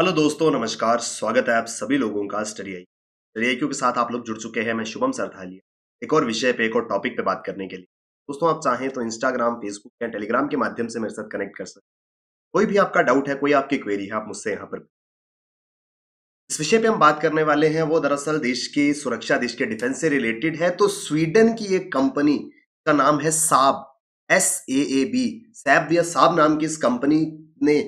Hello दोस्तों नमस्कार स्वागत है आप सभी लोगों का स्टडी आई स्टडी आई के साथ आप लोग जुड़ चुके हैं मैं शुभम सरथालिया एक और विषय पे एक और टॉपिक पे बात करने के लिए दोस्तों आप चाहें तो इंस्टाग्राम फेसबुक या टेलीग्राम के माध्यम से मेरे साथ कनेक्ट कर सकते हैं कोई भी आपका डाउट है कोई आपकी क्वेरी है आप मुझसे यहाँ पर इस विषय पे हम बात करने वाले हैं वो दरअसल देश की सुरक्षा देश के डिफेंस से रिलेटेड है तो स्वीडन की एक कंपनी का नाम है साब एस ए ए बी सैब या साब नाम की इस कंपनी ने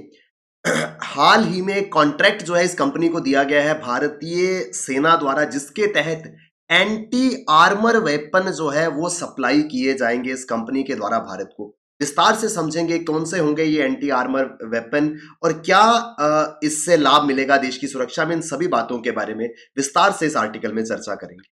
हाल ही में कॉन्ट्रैक्ट जो है इस कंपनी को दिया गया है भारतीय सेना द्वारा जिसके तहत एंटी आर्मर वेपन जो है वो सप्लाई किए जाएंगे इस कंपनी के द्वारा भारत को विस्तार से समझेंगे कौन से होंगे ये एंटी आर्मर वेपन और क्या इससे लाभ मिलेगा देश की सुरक्षा में इन सभी बातों के बारे में विस्तार से इस आर्टिकल में चर्चा करेंगे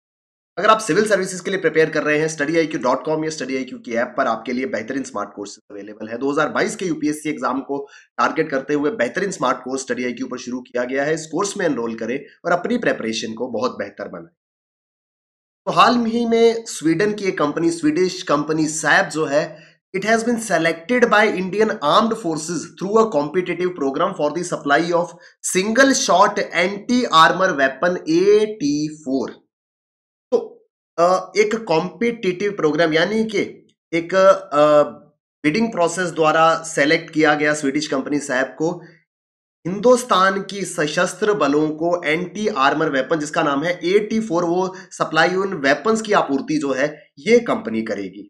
अगर आप सिविल सर्विसेज के लिए प्रिपेयर कर रहे हैं Study I Q dot com या स्टडी आई क्यू की ऐप पर आपके लिए बेहतरीन स्मार्ट कोर्सेज अवेलेबल है 2022 के यूपीएससी एग्जाम को टारगेट करते हुए बेहतरीन smart course Study I Q पर शुरू किया गया है इस कोर्स में एनरोल करें और अपनी प्रेपरेशन को बहुत बेहतर बनाए तो हाल ही में स्वीडन की एक कंपनी स्वीडिश कंपनी सैब जो है been selected been Indian armed Indian through a competitive programme for the supply of single shot anti armour weapon A T four एक कॉम्पिटिटिव प्रोग्राम यानी कि एक बिडिंग प्रोसेस द्वारा select किया गया Swedish company साहब को हिंदुस्तान की सशस्त्र बलों को एंटी आर्मर वेपन जिसका नाम है एटी फोर वो सप्लाई उन वेपन्स की आपूर्ति जो है ये कंपनी करेगी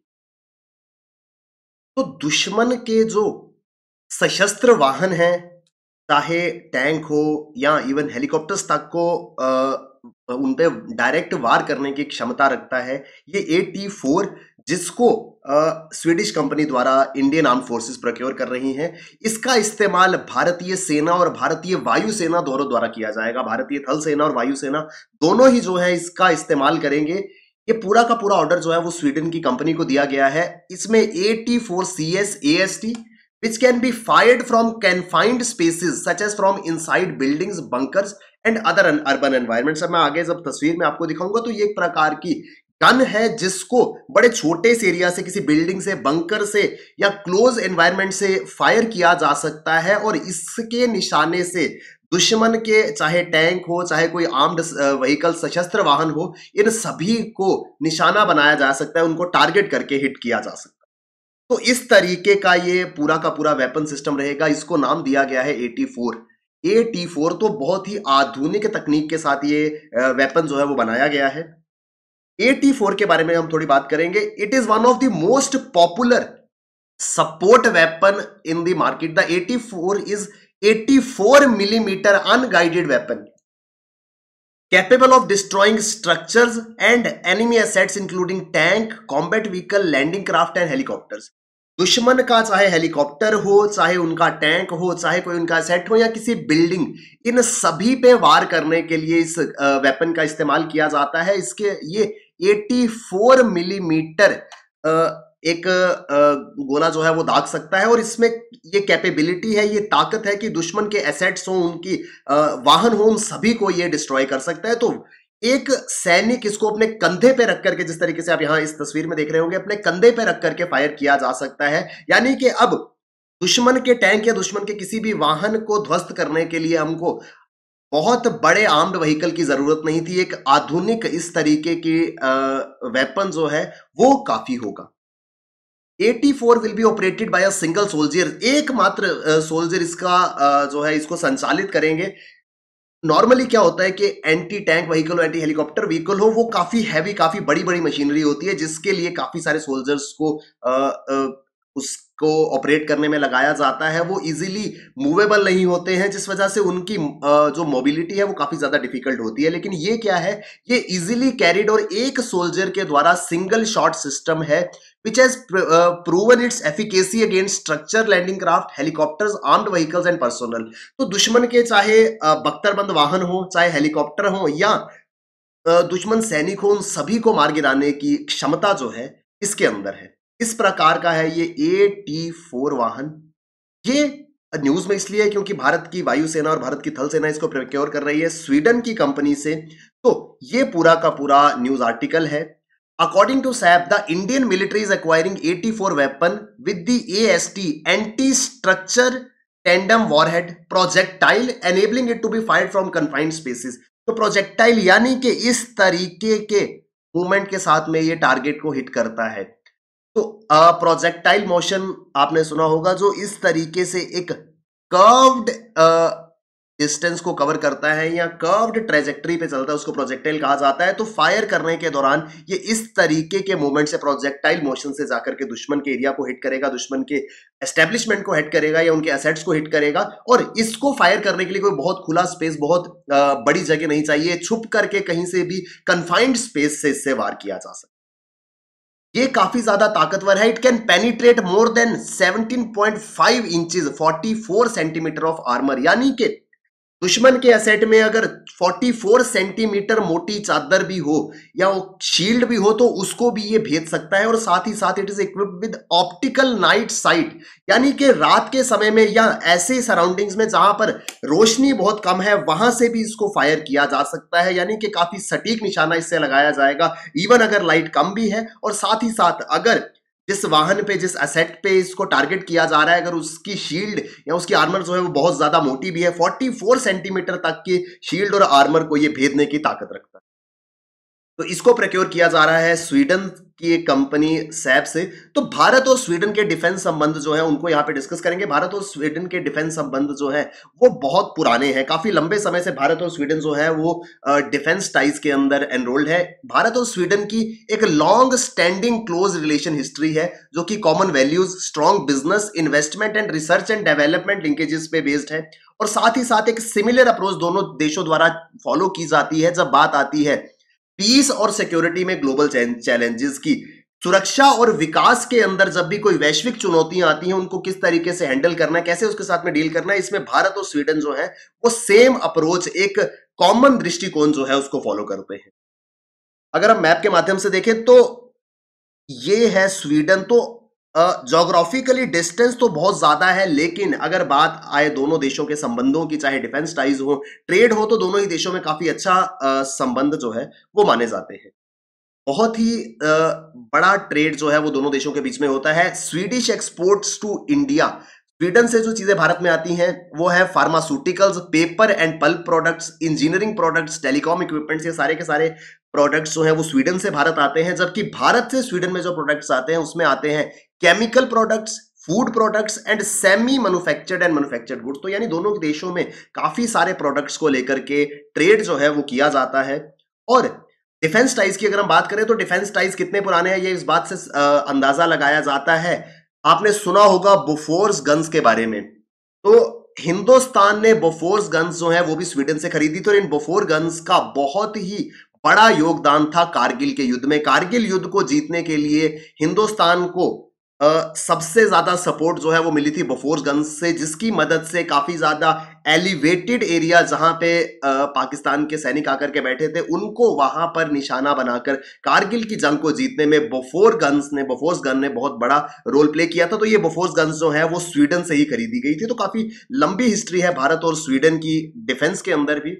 तो दुश्मन के जो सशस्त्र वाहन हैं चाहे टैंक हो या इवन हेलीकॉप्टर्स तक को आ, उन पर डायरेक्ट वार करने की क्षमता रखता है ये ए टी फोर जिसको स्वीडिश कंपनी द्वारा इंडियन आर्म फोर्सेस प्रोक्योर कर रही हैं इसका इस्तेमाल भारतीय सेना और भारतीय वायुसेना दोनों द्वारा किया जाएगा भारतीय थल सेना और वायुसेना दोनों ही जो है इसका इस्तेमाल करेंगे ये पूरा का पूरा ऑर्डर जो है वो स्वीडन की कंपनी को दिया गया है इसमें A T four C S A S T which can be fired from confined spaces such such from inside buildings bunkers and other urban environment sir मैं आगे जब तस्वीर में आपको दिखाऊंगा तो ये एक प्रकार की गन है जिसको बड़े छोटे से एरिया से किसी बिल्डिंग से बंकर से या क्लोज एनवायरमेंट से फायर किया जा सकता है और इसके निशाने से दुश्मन के चाहे टैंक हो चाहे कोई आर्म्ड व्हीकल सशस्त्र वाहन हो इन सभी को निशाना बनाया जा सकता है उनको टारगेट करके हिट किया जा सकता है तो इस तरीके का ये पूरा का पूरा वेपन सिस्टम रहेगा इसको नाम दिया गया है 84 ए टी फोर तो बहुत ही आधुनिक तकनीक के साथ ये वेपन जो है वो बनाया गया है ए टी फोर के बारे में हम थोड़ी बात करेंगे it is one of the most popular support weapon in the market the eighty four is eighty four millimetre unguided weapon capable of destroying structures and enemy assets including tank combat vehicle landing craft and helicopters दुश्मन का चाहे helicopter हो चाहे उनका tank हो चाहे कोई उनका सेट हो या किसी बिल्डिंग इन सभी पे वार करने के लिए इस वेपन का इस्तेमाल किया जाता है इसके ये 84 मिलीमीटर एक गोला जो है वो दाग सकता है और इसमें ये कैपेबिलिटी है ये ताकत है कि दुश्मन के एसेट्स हो उनकी वाहन हो उन सभी को ये डिस्ट्रॉय कर सकता है तो एक सैनिक इसको अपने कंधे पे रख करके जिस तरीके से आप यहां इस तस्वीर में देख रहे होंगे अपने कंधे पे रख करके फायर किया जा सकता है यानी कि अब दुश्मन के टैंक या दुश्मन के किसी भी वाहन को ध्वस्त करने के लिए हमको बहुत बड़े आर्म्ड व्हीकल की जरूरत नहीं थी एक आधुनिक इस तरीके की वेपन जो है वो काफी होगा 84 will be operated by a single soldier एकमात्र सोल्जर इसका जो है इसको संचालित करेंगे नॉर्मली क्या होता है कि anti tank vehicle anti helicopter vehicle हो वो काफी हैवी काफी बड़ी बड़ी मशीनरी होती है जिसके लिए काफी सारे सोल्जर्स को आ, आ, उस को ऑपरेट करने में लगाया जाता है वो इजीली मूवेबल नहीं होते हैं जिस वजह से उनकी जो मोबिलिटी है वो काफ़ी ज़्यादा डिफिकल्ट होती है लेकिन ये क्या है ये इजीली कैरिड और एक सोल्जर के द्वारा सिंगल शॉट सिस्टम है which has proven its efficacy against structure landing craft helicopters armed vehicles and personnel तो दुश्मन के चाहे बख्तरबंद वाहन हो चाहे हेलीकॉप्टर हो या दुश्मन सैनिक हो उन सभी को मार गिराने की क्षमता जो है इसके अंदर है इस प्रकार का है ये ए टी फोर वाहन ये न्यूज में इसलिए है क्योंकि भारत की वायुसेना और भारत की थल सेना इसको प्रोक्योर कर रही है स्वीडन की कंपनी से तो ये पूरा का पूरा न्यूज आर्टिकल है according to Saab the Indian military is acquiring 84 weapon with S T anti structure tandem warhead projectile enabling it to be fire from confined spaces तो प्रोजेक्टाइल यानी कि इस तरीके के मूवमेंट के साथ में ये टारगेट को हिट करता है तो प्रोजेक्टाइल मोशन आपने सुना होगा जो इस तरीके से एक कर्व्ड डिस्टेंस को कवर करता है या कर्व्ड ट्रेजेक्ट्री पे चलता है उसको प्रोजेक्टाइल कहा जाता है तो फायर करने के दौरान ये इस तरीके के मूवमेंट से प्रोजेक्टाइल मोशन से जाकर के दुश्मन के एरिया को हिट करेगा दुश्मन के एस्टेब्लिशमेंट को हिट करेगा या उनके एसेट्स को हिट करेगा और इसको फायर करने के लिए कोई बहुत खुला स्पेस बहुत बड़ी जगह नहीं चाहिए छुप करके कहीं से भी कन्फाइंड स्पेस से इससे वार किया जा सकता ये काफी ज्यादा ताकतवर है it can penetrate more than 17.5 inches 44 centimetre of armour यानी कि दुश्मन के असेट में अगर 44 सेंटीमीटर मोटी चादर भी हो या शील्ड भी हो तो उसको भी ये भेज सकता है और साथ ही साथ it is equipped with optical night sight यानी कि रात के समय में या ऐसे सराउंडिंग्स में जहां पर रोशनी बहुत कम है वहां से भी इसको फायर किया जा सकता है यानी कि काफी सटीक निशाना इससे लगाया जाएगा इवन अगर लाइट कम भी है और साथ ही साथ अगर जिस वाहन पे जिस असेट पे इसको टारगेट किया जा रहा है अगर उसकी शील्ड या उसकी आर्मर जो है वो बहुत ज्यादा मोटी भी है 44 सेंटीमीटर तक की शील्ड और आर्मर को ये भेदने की ताकत रखता है तो इसको प्रक्योर किया जा रहा है स्वीडन की एक कंपनी सैप से तो भारत और स्वीडन के डिफेंस संबंध जो है उनको यहाँ पे डिस्कस करेंगे भारत और स्वीडन के डिफेंस संबंध जो है वो बहुत पुराने हैं काफी लंबे समय से भारत और स्वीडन जो है वो डिफेंस टाइज के अंदर एनरोल्ड है भारत और स्वीडन की एक long standing close relation history है जो कि common values strong business investment and research and development linkages पे बेस्ड है और साथ ही साथ एक सिमिलर अप्रोच दोनों देशों द्वारा फॉलो की जाती है जब बात आती है पीस और सिक्योरिटी में ग्लोबल चैलेंजेस की सुरक्षा और विकास के अंदर जब भी कोई वैश्विक चुनौतियां आती हैं उनको किस तरीके से हैंडल करना है कैसे उसके साथ में डील करना है इसमें भारत और स्वीडन जो है वो सेम अप्रोच एक कॉमन दृष्टिकोण जो है उसको फॉलो करते हैं अगर हम मैप के माध्यम से देखें तो ये है स्वीडन तो जोग्राफिकली uh, डिस्टेंस तो बहुत ज़्यादा है लेकिन अगर बात आए दोनों देशों के संबंधों की चाहे डिफेंस टाइज हो ट्रेड हो तो दोनों ही देशों में काफ़ी अच्छा uh, संबंध जो है वो माने जाते हैं बहुत ही uh, बड़ा ट्रेड जो है वो दोनों देशों के बीच में होता है Swedish exports to India Sweden से जो चीजें भारत में आती हैं वो है pharmaceuticals paper and pulp products engineering products telecom equipments ये सारे के सारे प्रोडक्ट्स जो है वो स्वीडन से भारत आते हैं जबकि भारत से स्वीडन में जो प्रोडक्ट्स आते हैं उसमें आते हैं chemical products food products and semi manufactured and manufactured goods तो यानी दोनों देशों में काफी सारे प्रोडक्ट्स को लेकर के ट्रेड जो है वो किया जाता है और डिफेंस टाइज की अगर हम बात करें तो डिफेंस टाइज कितने पुराने हैं ये इस बात से अंदाजा लगाया जाता है आपने सुना होगा बोफोर्स गन्स के बारे में तो हिंदुस्तान ने बोफोर्स गन्स जो है वो भी स्वीडन से खरीदी थी और इन बोफोर गन्स का बहुत ही बड़ा योगदान था कारगिल के युद्ध में कारगिल युद्ध को जीतने के लिए हिंदुस्तान को आ, सबसे ज्यादा सपोर्ट जो है वो मिली थी बफोर्स गन्स से जिसकी मदद से काफी ज्यादा एलिवेटेड एरिया जहां पे पाकिस्तान के सैनिक आकर के बैठे थे उनको वहां पर निशाना बनाकर कारगिल की जंग को जीतने में बोफोर गन्स ने बोफोर्स गन ने बहुत बड़ा रोल प्ले किया था तो ये बोफोर्स गन्स जो है वो स्वीडन से ही खरीदी गई थी तो काफी लंबी हिस्ट्री है भारत और स्वीडन की डिफेंस के अंदर भी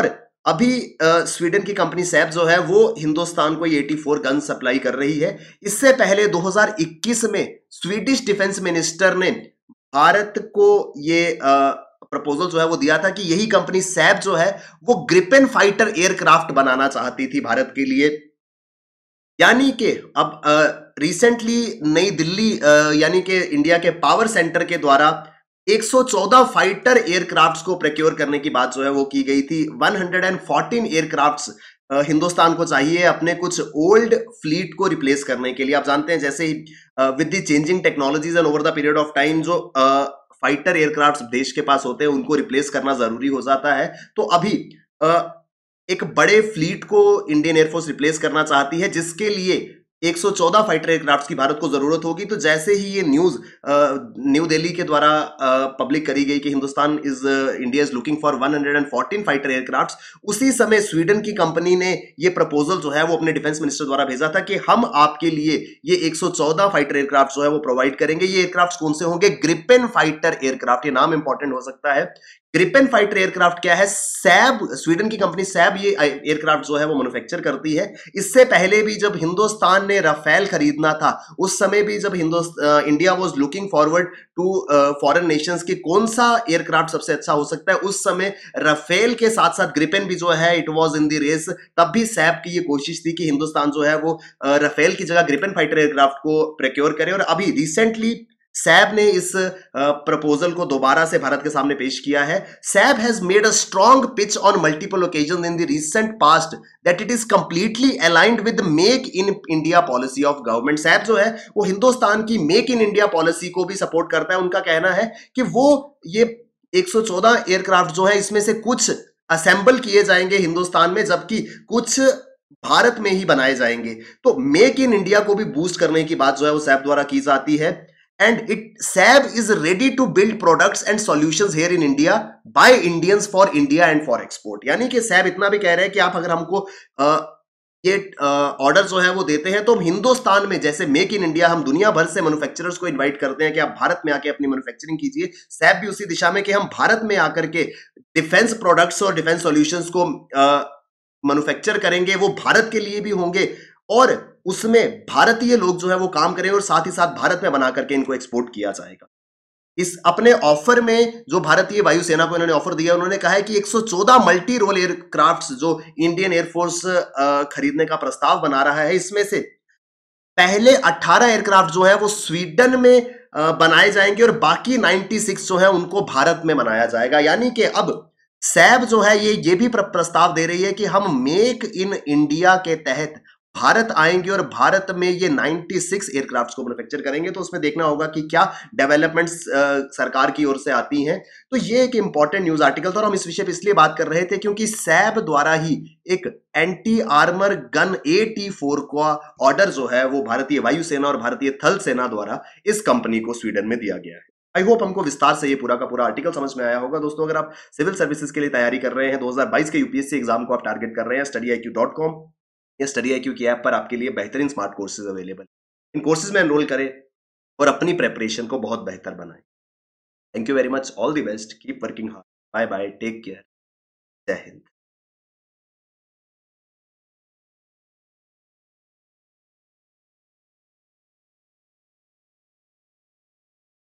और अभी स्वीडन की कंपनी सैप जो है वो हिंदुस्तान को ये 84 गन सप्लाई कर रही है इससे पहले 2021 में स्वीडिश डिफेंस मिनिस्टर ने भारत को ये आ, प्रपोजल जो है वो दिया था कि यही कंपनी सैब जो है वो ग्रिपेन फाइटर एयरक्राफ्ट बनाना चाहती थी भारत के लिए यानी कि अब रिसेंटली नई दिल्ली यानी कि इंडिया के पावर सेंटर के द्वारा 114 फाइटर एयरक्राफ्ट्स को प्रक्योर करने की बात जो है वो की गई थी 114 एयरक्राफ्ट्स हिंदुस्तान को चाहिए अपने कुछ ओल्ड फ्लीट को रिप्लेस करने के लिए आप जानते हैं जैसे ही with the changing technologies and over the period of time जो uh, फाइटर एयरक्राफ्ट देश के पास होते हैं उनको रिप्लेस करना जरूरी हो जाता है तो अभी एक बड़े फ्लीट को इंडियन एयरफोर्स रिप्लेस करना चाहती है जिसके लिए 114 फाइटर एयरक्राफ्ट की भारत को जरूरत होगी तो जैसे ही ये न्यूज न्यू दिल्ली के द्वारा पब्लिक करी गई कि Hindustan is India is looking for 114 fighter aircrafts उसी समय स्वीडन की कंपनी ने ये प्रपोजल जो है वो अपने डिफेंस मिनिस्टर द्वारा भेजा था कि हम आपके लिए ये 114 फाइटर एयरक्राफ्ट जो है वो प्रोवाइड करेंगे ये एयरक्राफ्ट कौन से होंगे ग्रिपेन फाइटर एयरक्राफ्ट ये नाम इंपॉर्टेंट हो सकता है ग्रिपेन फाइटर एयरक्राफ्ट क्या है सैब स्वीडन की कंपनी सैब ये एयरक्राफ्ट जो है वो मैनुफेक्चर करती है इससे पहले भी जब हिंदुस्तान ने रफेल खरीदना था उस समय भी जब Hindustan India was looking forward to foreign nations की कौन सा एयरक्राफ्ट सबसे अच्छा हो सकता है उस समय रफेल के साथ साथ ग्रिपेन भी जो है it was in the race तब भी सैप की ये कोशिश थी कि हिंदुस्तान जो है वो रफेल की जगह ग्रिपेन फाइटर एयरक्राफ्ट को प्रोक्योर करे और अभी रिसेंटली सैब ने इस प्रपोजल को दोबारा से भारत के सामने पेश किया है Saab has made a strong pitch on multiple occasion in the recent past that it is completely aligned with make in India policy of government Saab जो है वो हिंदुस्तान की मेक इन इंडिया पॉलिसी को भी सपोर्ट करता है उनका कहना है कि वो ये 114 एयरक्राफ्ट जो है इसमें से कुछ असेंबल किए जाएंगे हिंदुस्तान में जबकि कुछ भारत में ही बनाए जाएंगे तो मेक इन इंडिया को भी बूस्ट करने की बात जो है वो सैब द्वारा की जाती है and it SAB is ready to build products and solutions here in India by Indians for India and for export. यानी कि SAB इतना भी कह रहे हैं कि आप अगर हमको आ, ये ऑर्डर जो है वो देते हैं तो हम हिंदुस्तान में जैसे मेक इन इंडिया हम दुनिया भर से मैन्युफैक्चरर्स को इनवाइट करते हैं कि आप भारत में आके अपनी मैन्युफैक्चरिंग कीजिए सैप भी उसी दिशा में कि हम भारत में आकर के डिफेंस प्रोडक्ट्स और डिफेंस सॉल्यूशंस को मैन्युफैक्चर करेंगे वो भारत के लिए भी होंगे और उसमें भारतीय लोग जो है वो काम करेंगे और साथ ही साथ भारत में बना करके इनको एक्सपोर्ट किया जाएगा इस अपने ऑफर में जो भारतीय वायुसेना को इन्होंने ऑफर दिया उन्होंने कहा है कि 114 मल्टी रोल एयरक्राफ्ट जो इंडियन एयरफोर्स खरीदने का प्रस्ताव बना रहा है इसमें से पहले 18 एयरक्राफ्ट जो है वो स्वीडन में बनाए जाएंगे और बाकी 96 जो है उनको भारत में बनाया जाएगा यानी कि अब सैब जो है ये ये भी प्रस्ताव दे रही है कि हम मेक इन इंडिया के तहत भारत आएंगे और भारत में ये 96 एयरक्राफ्ट को मैनुफेक्चर करेंगे तो उसमें देखना होगा कि क्या डेवलपमेंट्स सरकार की ओर से आती हैं तो ये एक इंपॉर्टेंट न्यूज आर्टिकल था और हम इस विषय पर इसलिए बात कर रहे थे क्योंकि सैब द्वारा ही एक anti armour gun A T four का ऑर्डर जो है वो भारतीय वायुसेना और भारतीय थल सेना द्वारा इस कंपनी को स्वीडन में दिया गया है आई होप हमको विस्तार से ये पूरा का पूरा आर्टिकल समझ में आया होगा दोस्तों अगर आप सिविल सर्विसेज के लिए तैयारी कर रहे हैं 2022 के यूपीएससी एग्जाम को आप टारगेट कर रहे हैं Study I Q dot com या स्टडी आई क्यू की ऐप पर आपके लिए बेहतरीन स्मार्ट कोर्सेज अवेलेबल इन कोर्सेज में एनरोल करें और अपनी प्रेपरेशन को बहुत बेहतर बनाएं thank you very much all the best keep working hard bye bye take care जय हिंद